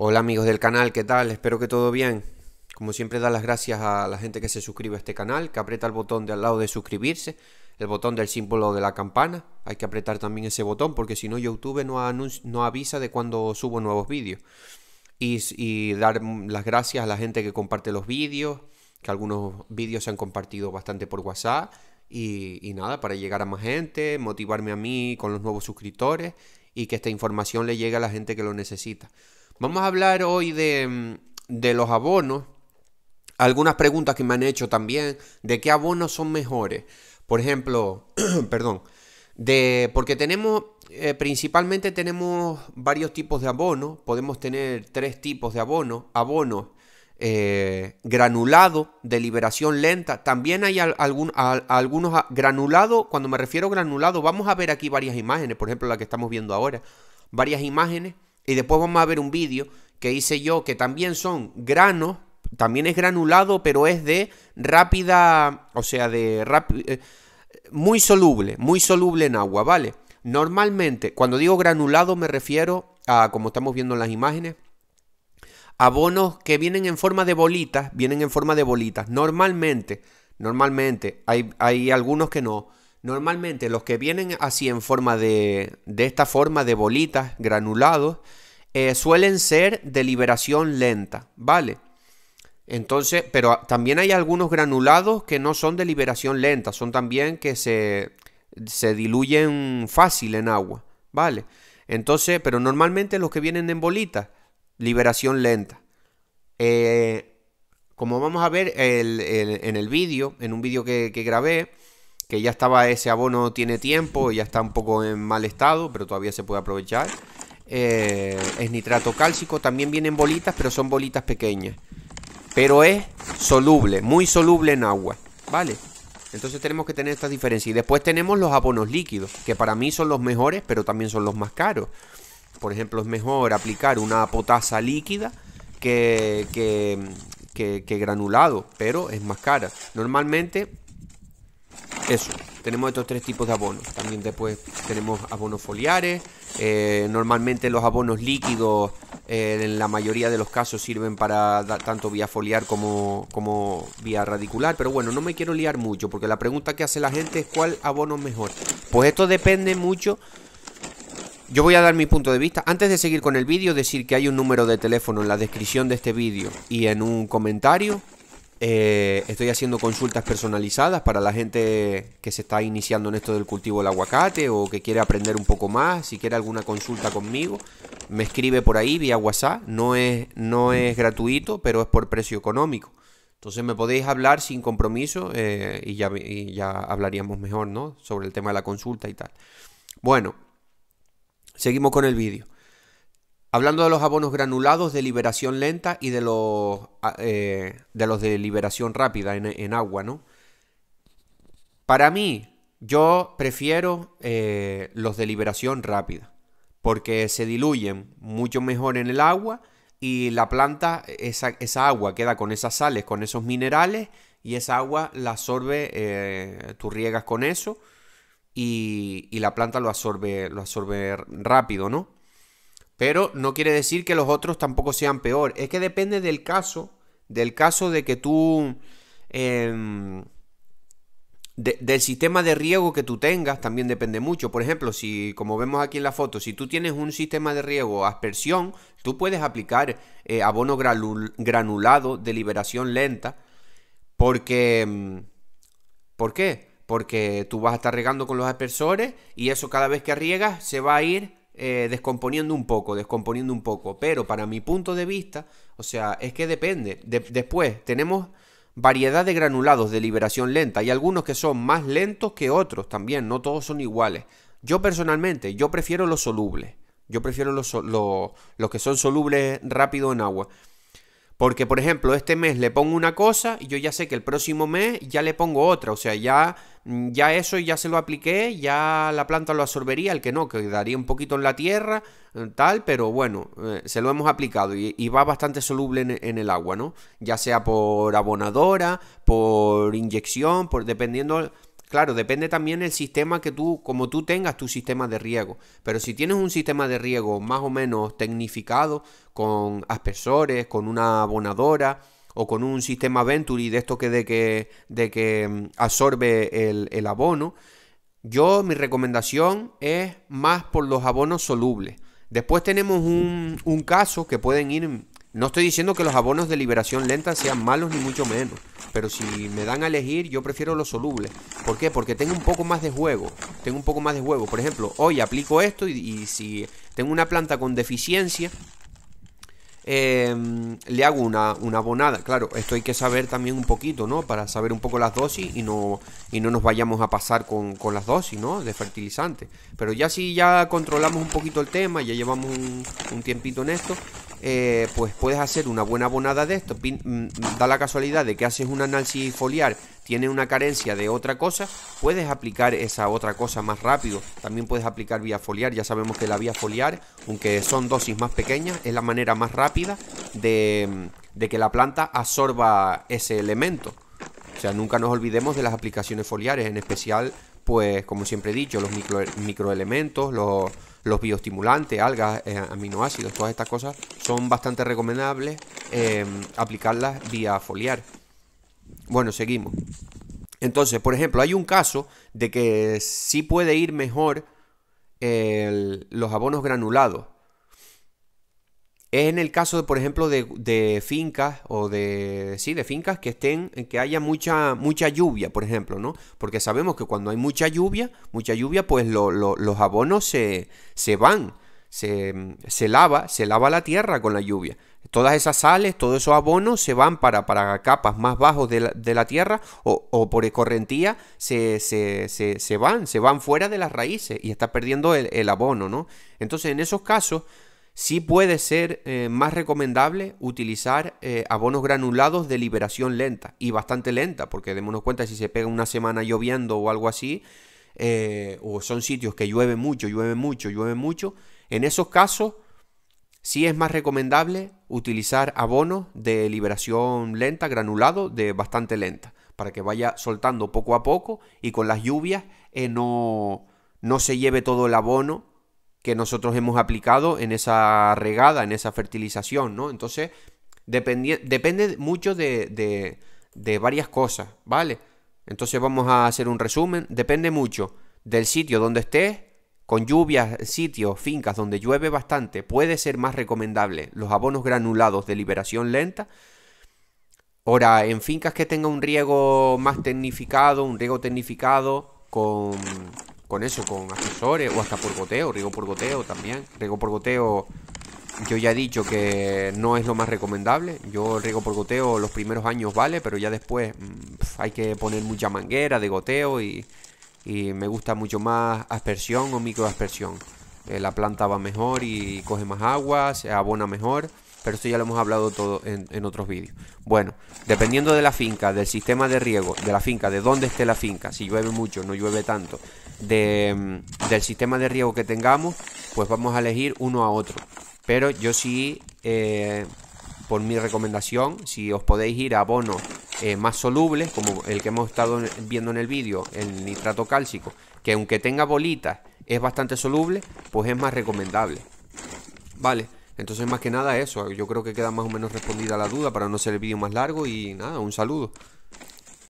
Hola amigos del canal, ¿qué tal? Espero que todo bien. Como siempre dar las gracias a la gente que se suscribe a este canal, que aprieta el botón de al lado de suscribirse, el botón del símbolo de la campana. Hay que apretar también ese botón porque si no YouTube no, avisa de cuando subo nuevos vídeos. Y, dar las gracias a la gente que comparte los vídeos, que algunos vídeos se han compartido bastante por WhatsApp. Y, y nada, para llegar a más gente, motivarme a mí con los nuevos suscriptores y que esta información le llegue a la gente que lo necesita. Vamos a hablar hoy mm, de, los abonos. Algunas preguntas que me han hecho también de qué abonos son mejores. Por ejemplo, perdón, de porque tenemos eh, principalmente tenemos varios tipos de abonos. Podemos tener tres tipos de abonos. Abonos eh, granulado de liberación lenta. También hay algún, algunos granulados. Cuando me refiero a granulado, vamos a ver aquí varias imágenes. Por ejemplo, la que estamos viendo ahora. Varias imágenes y después vamos a ver un vídeo que hice yo que también son granos, también es granulado, pero es de rápida, o sea, de eh, muy soluble, muy soluble en agua, ¿vale? Normalmente, cuando digo granulado me refiero a, como estamos viendo en las imágenes, abonos que vienen en forma de bolitas, vienen en forma de bolitas. Normalmente, normalmente, hay, hay algunos que no. Normalmente los que vienen así en forma de, de esta forma de bolitas, granulados, eh, suelen ser de liberación lenta, ¿vale? Entonces, pero también hay algunos granulados que no son de liberación lenta, son también que se, diluyen fácil en agua, ¿vale? Entonces, pero normalmente los que vienen en bolitas, liberación lenta. Eh, como vamos a ver en el vídeo, en un vídeo que, que, grabé, que ya estaba ese abono tiene tiempo, ya está un poco en mal estado, pero todavía se puede aprovechar. Eh, es nitrato cálcico, también vienen bolitas, pero son bolitas pequeñas. Pero es soluble, muy soluble en agua, ¿vale? Entonces tenemos que tener esta diferencia Y después tenemos los abonos líquidos, que para mí son los mejores, pero también son los más caros. Por ejemplo, es mejor aplicar una potasa líquida que, que granulado, pero es más cara. Normalmente eso, tenemos estos tres tipos de abonos. También después tenemos abonos foliares. Eh, normalmente los abonos líquidos eh, en la mayoría de los casos sirven para tanto vía foliar como, vía radicular. Pero bueno, no me quiero liar mucho porque la pregunta que hace la gente es cuál abono mejor. Pues esto depende mucho yo voy a dar mi punto de vista. Antes de seguir con el vídeo, decir que hay un número de teléfono en la descripción de este vídeo y en un comentario eh, estoy haciendo consultas personalizadas para la gente que se está iniciando en esto del cultivo del aguacate o que quiere aprender un poco más. Si quiere alguna consulta conmigo, me escribe por ahí vía WhatsApp. No es, no es gratuito, pero es por precio económico. Entonces me podéis hablar sin compromiso eh, y, ya, ya hablaríamos mejor, ¿no? Sobre el tema de la consulta y tal. Bueno, seguimos con el vídeo. Hablando de los abonos granulados de liberación lenta y de los, ah, eh, de, los de liberación rápida en, agua, ¿no? Para mí, yo prefiero eh, los de liberación rápida, porque se diluyen mucho mejor en el agua y la planta, esa, esa agua queda con esas sales, con esos minerales, y esa agua la absorbe, eh, tú riegas con eso y, y la planta lo absorbe, lo absorbe rápido, ¿no? Pero no quiere decir que los otros tampoco sean peor. Es que depende del caso, del caso de que tú... Em, del sistema de riego que tú tengas también depende mucho. Por ejemplo, si, como vemos aquí en la foto, si tú tienes un sistema de riego aspersión, tú puedes aplicar eh, abono granulado de liberación lenta. Porque. Em, ¿Por qué? Porque tú vas a estar regando con los aspersores y eso cada vez que riegas se va a ir eh, descomponiendo un poco, descomponiendo un poco. Pero para mi punto de vista, o sea, es que depende. después, tenemos variedad de granulados de liberación lenta. Hay algunos que son más lentos que otros también, no todos son iguales. Yo personalmente, yo prefiero los solubles. Yo prefiero los, los, los que son solubles rápido en agua. Porque, por ejemplo, este mes le pongo una cosa y yo ya sé que el próximo mes ya le pongo otra. O sea, ya, mm, ya eso ya se lo apliqué, ya la planta lo absorbería, el que no, quedaría un poquito en la tierra, eh, tal, pero bueno, eh, se lo hemos aplicado y, va bastante soluble en, en, el agua, ¿no? Ya sea por abonadora, por inyección, por dependiendo Claro, depende también del sistema que tú, como tú tengas tu sistema de riego. Pero si tienes un sistema de riego más o menos tecnificado, con aspersores, con una abonadora o con un sistema Venturi de esto que de que, de que mm, absorbe el, abono, yo mi recomendación es más por los abonos solubles. Después tenemos un, un caso que pueden ir no estoy diciendo que los abonos de liberación lenta sean malos ni mucho menos, pero si me dan a elegir yo prefiero los solubles. ¿Por qué? Porque tengo un poco más de juego, tengo un poco más de juego. Por ejemplo, hoy aplico esto y, si tengo una planta con deficiencia, em, le hago una, abonada. Claro, esto hay que saber también un poquito, ¿no? Para saber un poco las dosis y no, y no nos vayamos a pasar con, las dosis, ¿no? De fertilizante. Pero ya si ya controlamos un poquito el tema, ya llevamos un, un tiempito en esto, eh, pues puedes hacer una buena bonada de esto. Mm, da la casualidad de que haces un análisis foliar, tiene una carencia de otra cosa, puedes aplicar esa otra cosa más rápido. También puedes aplicar vía foliar, ya sabemos que la vía foliar, aunque son dosis más pequeñas, es la manera más rápida de, de que la planta absorba ese elemento. O sea, nunca nos olvidemos de las aplicaciones foliares, en especial pues como siempre he dicho, los microelementos, los, bioestimulantes, algas, eh, aminoácidos, todas estas cosas son bastante recomendables em, aplicarlas vía foliar. Bueno, seguimos. Entonces, por ejemplo, hay un caso de que sí puede ir mejor los abonos granulados es en el caso, por ejemplo, de, de, fincas o de. Sí, de fincas que estén. que haya mucha, mucha lluvia, por ejemplo, ¿no? Porque sabemos que cuando hay mucha lluvia, mucha lluvia, pues los abonos se, se van. Se, se, lava, se lava la tierra con la lluvia. Todas esas sales, todos esos abonos se van para, para capas más bajos de la, de la tierra o, por correntía se, se, se, van, se van fuera de las raíces y está perdiendo el, el abono, ¿no? Entonces, en esos casos sí puede ser eh, más recomendable utilizar eh, abonos granulados de liberación lenta y bastante lenta, porque démonos cuenta si se pega una semana lloviendo o algo así, eh, o son sitios que llueve mucho, llueve mucho, llueve mucho, en esos casos sí es más recomendable utilizar abonos de liberación lenta, granulado, de bastante lenta, para que vaya soltando poco a poco y con las lluvias no, no se lleve todo el abono que nosotros hemos aplicado en esa regada, en esa fertilización, ¿no? Entonces, depende mucho de, varias cosas, ¿vale? Entonces vamos a hacer un resumen. Depende mucho del sitio donde estés, con lluvias, sitios, fincas donde llueve bastante, puede ser más recomendable los abonos granulados de liberación lenta. Ahora, en fincas que tenga un riego más tecnificado, un riego tecnificado con con eso, con asesores o hasta por goteo, riego por goteo también. Riego por goteo, yo ya he dicho que no es lo más recomendable. Yo riego por goteo los primeros años vale, pero ya después mm, hay que poner mucha manguera de goteo y, me gusta mucho más aspersión o microaspersión. Eh, la planta va mejor y coge más agua, se abona mejor pero ya lo hemos hablado todo en, otros vídeos. Bueno, dependiendo de la finca, del sistema de riego, de la finca, de dónde esté la finca, si llueve mucho, no llueve tanto, mm, del sistema de riego que tengamos, pues vamos a elegir uno a otro. Pero yo sí, eh, por mi recomendación, si os podéis ir a abonos eh, más solubles, como el que hemos estado viendo en el vídeo, el nitrato cálcico, que aunque tenga bolitas, es bastante soluble, pues es más recomendable. Vale, entonces, más que nada eso, yo creo que queda más o menos respondida la duda para no ser el vídeo más largo y nada, un saludo.